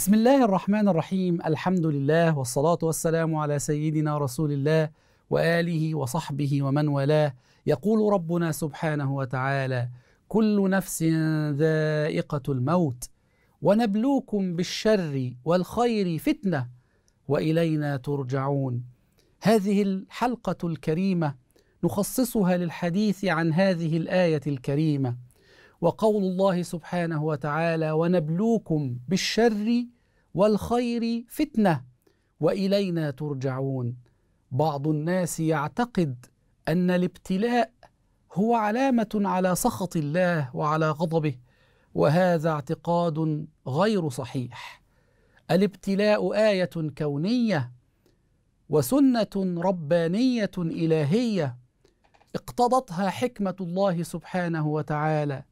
بسم الله الرحمن الرحيم الحمد لله والصلاة والسلام على سيدنا رسول الله وآله وصحبه ومن والاه يقول ربنا سبحانه وتعالى كل نفس ذائقة الموت ونبلوكم بالشر والخير فتنة وإلينا ترجعون هذه الحلقة الكريمة نخصصها للحديث عن هذه الآية الكريمة وقول الله سبحانه وتعالى ونبلوكم بالشر والخير فتنه والينا ترجعون بعض الناس يعتقد ان الابتلاء هو علامه على سخط الله وعلى غضبه وهذا اعتقاد غير صحيح الابتلاء ايه كونيه وسنه ربانيه الهيه اقتضتها حكمه الله سبحانه وتعالى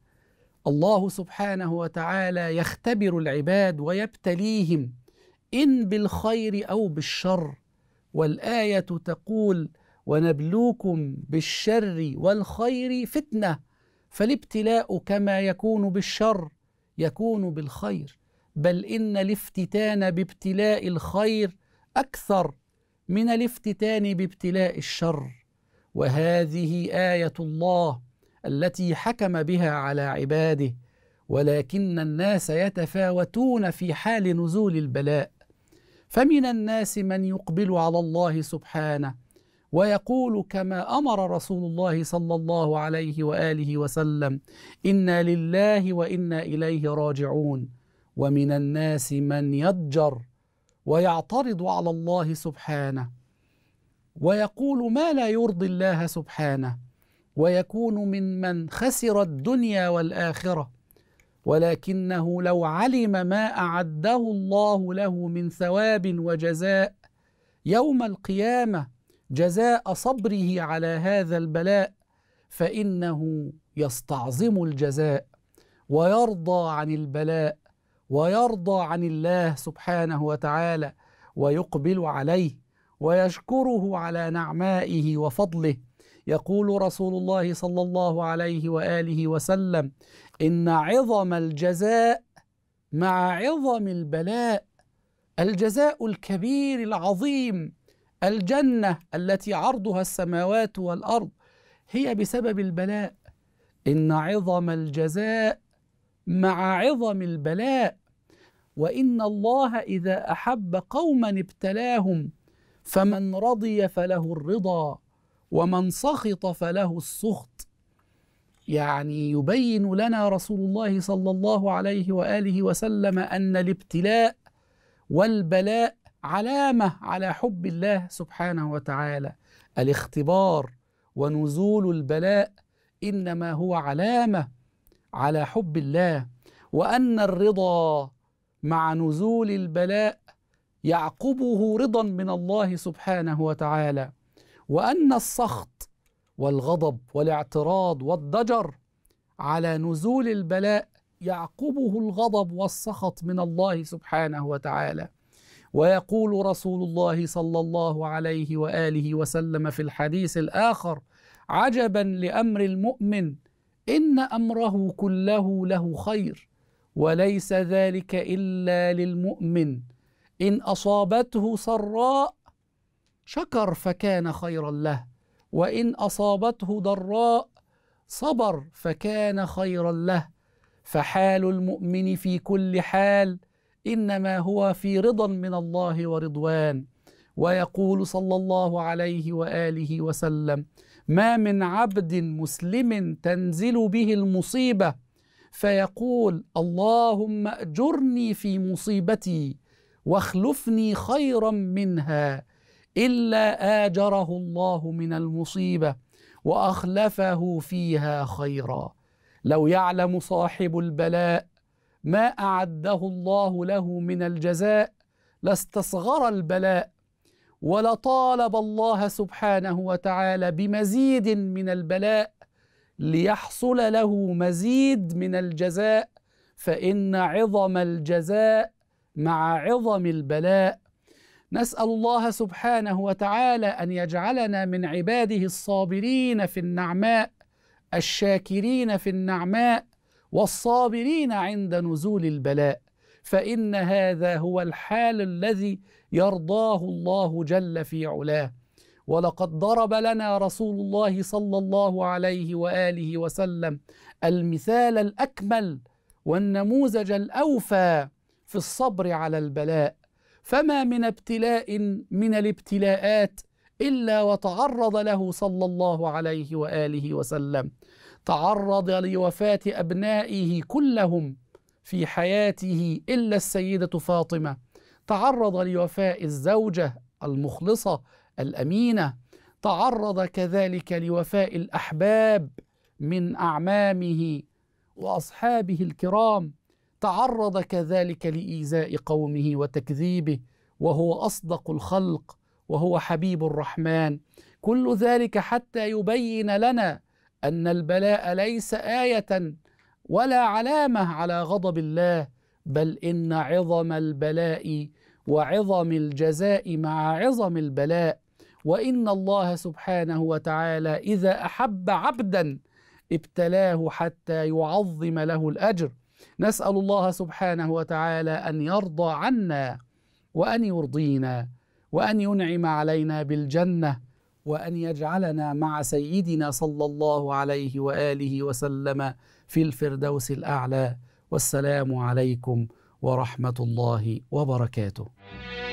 الله سبحانه وتعالى يختبر العباد ويبتليهم ان بالخير او بالشر والايه تقول ونبلوكم بالشر والخير فتنه فالابتلاء كما يكون بالشر يكون بالخير بل ان الافتتان بابتلاء الخير اكثر من الافتتان بابتلاء الشر وهذه ايه الله التي حكم بها على عباده ولكن الناس يتفاوتون في حال نزول البلاء فمن الناس من يقبل على الله سبحانه ويقول كما امر رسول الله صلى الله عليه واله وسلم انا لله وانا اليه راجعون ومن الناس من يضجر ويعترض على الله سبحانه ويقول ما لا يرضي الله سبحانه ويكون ممن خسر الدنيا والاخره ولكنه لو علم ما اعده الله له من ثواب وجزاء يوم القيامه جزاء صبره على هذا البلاء فانه يستعظم الجزاء ويرضى عن البلاء ويرضى عن الله سبحانه وتعالى ويقبل عليه ويشكره على نعمائه وفضله يقول رسول الله صلى الله عليه واله وسلم ان عظم الجزاء مع عظم البلاء الجزاء الكبير العظيم الجنه التي عرضها السماوات والارض هي بسبب البلاء ان عظم الجزاء مع عظم البلاء وان الله اذا احب قوما ابتلاهم فمن رضي فله الرضا ومن سخط فله السخط يعني يبين لنا رسول الله صلى الله عليه واله وسلم ان الابتلاء والبلاء علامه على حب الله سبحانه وتعالى الاختبار ونزول البلاء انما هو علامه على حب الله وان الرضا مع نزول البلاء يعقبه رضا من الله سبحانه وتعالى وأن السخط والغضب والاعتراض والضجر على نزول البلاء يعقبه الغضب والسخط من الله سبحانه وتعالى ويقول رسول الله صلى الله عليه واله وسلم في الحديث الاخر عجبا لامر المؤمن ان امره كله له خير وليس ذلك الا للمؤمن ان اصابته سراء شكر فكان خيرا له وان اصابته ضراء صبر فكان خيرا له فحال المؤمن في كل حال انما هو في رضا من الله ورضوان ويقول صلى الله عليه واله وسلم ما من عبد مسلم تنزل به المصيبه فيقول اللهم اجرني في مصيبتي واخلفني خيرا منها الا اجره الله من المصيبه واخلفه فيها خيرا لو يعلم صاحب البلاء ما اعده الله له من الجزاء لاستصغر البلاء ولطالب الله سبحانه وتعالى بمزيد من البلاء ليحصل له مزيد من الجزاء فان عظم الجزاء مع عظم البلاء نسال الله سبحانه وتعالى ان يجعلنا من عباده الصابرين في النعماء الشاكرين في النعماء والصابرين عند نزول البلاء فان هذا هو الحال الذي يرضاه الله جل في علاه ولقد ضرب لنا رسول الله صلى الله عليه واله وسلم المثال الاكمل والنموذج الاوفى في الصبر على البلاء فما من ابتلاء من الابتلاءات الا وتعرض له صلى الله عليه واله وسلم تعرض لوفاه ابنائه كلهم في حياته الا السيده فاطمه تعرض لوفاء الزوجه المخلصه الامينه تعرض كذلك لوفاء الاحباب من اعمامه واصحابه الكرام تعرض كذلك لايذاء قومه وتكذيبه وهو اصدق الخلق وهو حبيب الرحمن كل ذلك حتى يبين لنا ان البلاء ليس ايه ولا علامه على غضب الله بل ان عظم البلاء وعظم الجزاء مع عظم البلاء وان الله سبحانه وتعالى اذا احب عبدا ابتلاه حتى يعظم له الاجر نسال الله سبحانه وتعالى ان يرضى عنا وان يرضينا وان ينعم علينا بالجنه وان يجعلنا مع سيدنا صلى الله عليه واله وسلم في الفردوس الاعلى والسلام عليكم ورحمه الله وبركاته